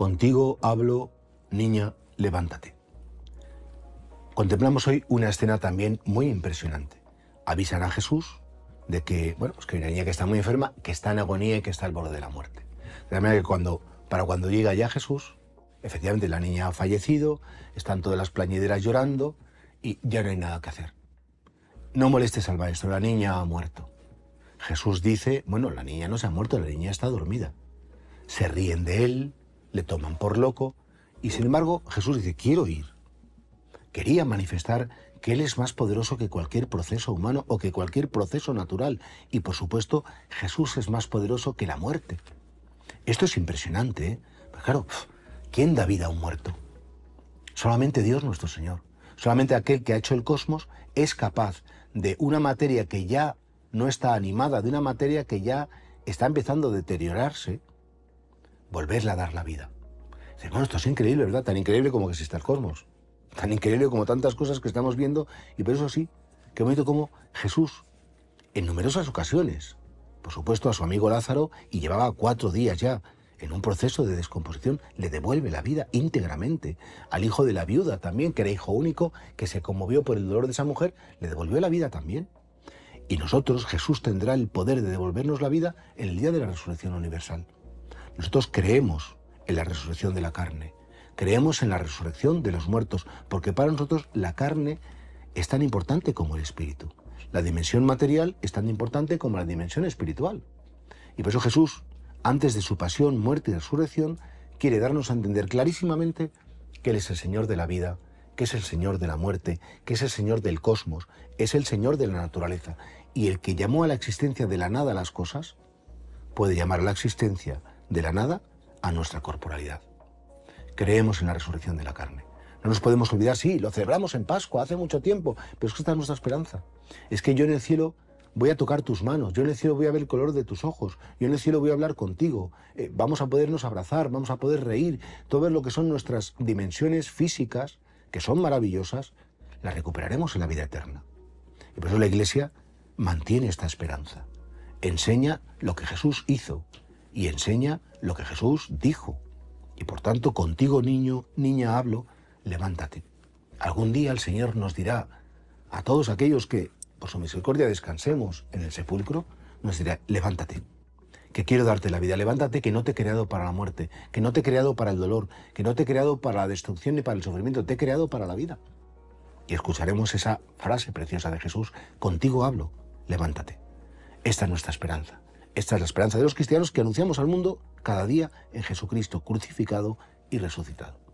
Contigo hablo, niña, levántate. Contemplamos hoy una escena también muy impresionante. Avisan a Jesús de que, bueno, es pues que hay una niña que está muy enferma, que está en agonía y que está al borde de la muerte. De la manera que para cuando llega ya Jesús, efectivamente la niña ha fallecido, están todas las plañideras llorando y ya no hay nada que hacer. No molestes al maestro, la niña ha muerto. Jesús dice, bueno, la niña no se ha muerto, la niña está dormida. Se ríen de él, le toman por loco, y sin embargo Jesús dice, quiero ir. Quería manifestar que Él es más poderoso que cualquier proceso humano o que cualquier proceso natural, y por supuesto Jesús es más poderoso que la muerte. Esto es impresionante, ¿eh? Pues claro, ¿quién da vida a un muerto? Solamente Dios nuestro Señor. Solamente aquel que ha hecho el cosmos es capaz de una materia que ya no está animada, de una materia que ya está empezando a deteriorarse, volverle a dar la vida. Hermano, esto es increíble, ¿verdad? Tan increíble como que existe el cosmos. Tan increíble como tantas cosas que estamos viendo. Y por eso sí, que bonito como Jesús, en numerosas ocasiones, por supuesto a su amigo Lázaro, y llevaba cuatro días ya en un proceso de descomposición, le devuelve la vida íntegramente. Al hijo de la viuda también, que era hijo único, que se conmovió por el dolor de esa mujer, le devolvió la vida también. Y nosotros, Jesús tendrá el poder de devolvernos la vida en el día de la resurrección universal. Nosotros creemos en la resurrección de la carne, creemos en la resurrección de los muertos, porque para nosotros la carne es tan importante como el espíritu. La dimensión material es tan importante como la dimensión espiritual. Y por eso Jesús, antes de su pasión, muerte y resurrección, quiere darnos a entender clarísimamente que Él es el Señor de la vida, que es el Señor de la muerte, que es el Señor del cosmos, es el Señor de la naturaleza. Y el que llamó a la existencia de la nada las cosas, puede llamar a la existencia de la nada a nuestra corporalidad. Creemos en la resurrección de la carne. No nos podemos olvidar, sí, lo celebramos en Pascua hace mucho tiempo, pero es que esta es nuestra esperanza. Es que yo en el cielo voy a tocar tus manos, yo en el cielo voy a ver el color de tus ojos, yo en el cielo voy a hablar contigo, eh, vamos a podernos abrazar, vamos a poder reír, todo lo que son nuestras dimensiones físicas, que son maravillosas, las recuperaremos en la vida eterna. Y por eso la Iglesia mantiene esta esperanza, enseña lo que Jesús hizo, y enseña lo que Jesús dijo. Y por tanto, contigo niño, niña hablo, levántate. Algún día el Señor nos dirá a todos aquellos que, por su misericordia, descansemos en el sepulcro, nos dirá, levántate, que quiero darte la vida, levántate, que no te he creado para la muerte, que no te he creado para el dolor, que no te he creado para la destrucción ni para el sufrimiento, te he creado para la vida. Y escucharemos esa frase preciosa de Jesús, contigo hablo, levántate. Esta es nuestra esperanza. Esta es la esperanza de los cristianos que anunciamos al mundo cada día en Jesucristo crucificado y resucitado.